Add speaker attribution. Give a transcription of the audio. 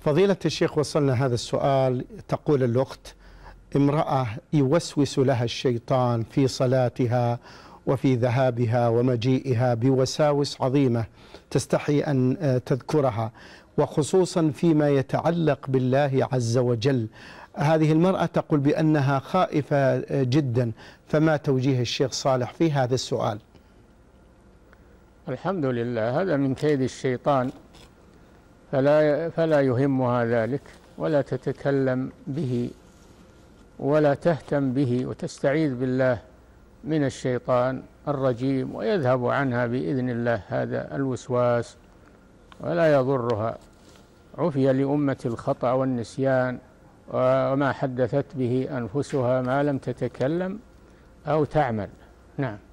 Speaker 1: فضيلة
Speaker 2: الشيخ وصلنا هذا السؤال تقول الأخت امرأة يوسوس لها الشيطان في صلاتها وفي ذهابها ومجيئها بوساوس عظيمة تستحي أن آه، تذكرها وخصوصا فيما يتعلق بالله عز وجل هذه المرأة تقول بأنها خائفة آه، جدا فما توجيه الشيخ صالح في هذا السؤال
Speaker 3: الحمد لله هذا من كيد الشيطان فلا فلا يهمها ذلك ولا تتكلم به ولا تهتم به وتستعيذ بالله من الشيطان الرجيم ويذهب عنها باذن الله هذا الوسواس ولا يضرها عفي لامه الخطا والنسيان وما حدثت به انفسها ما لم تتكلم او تعمل نعم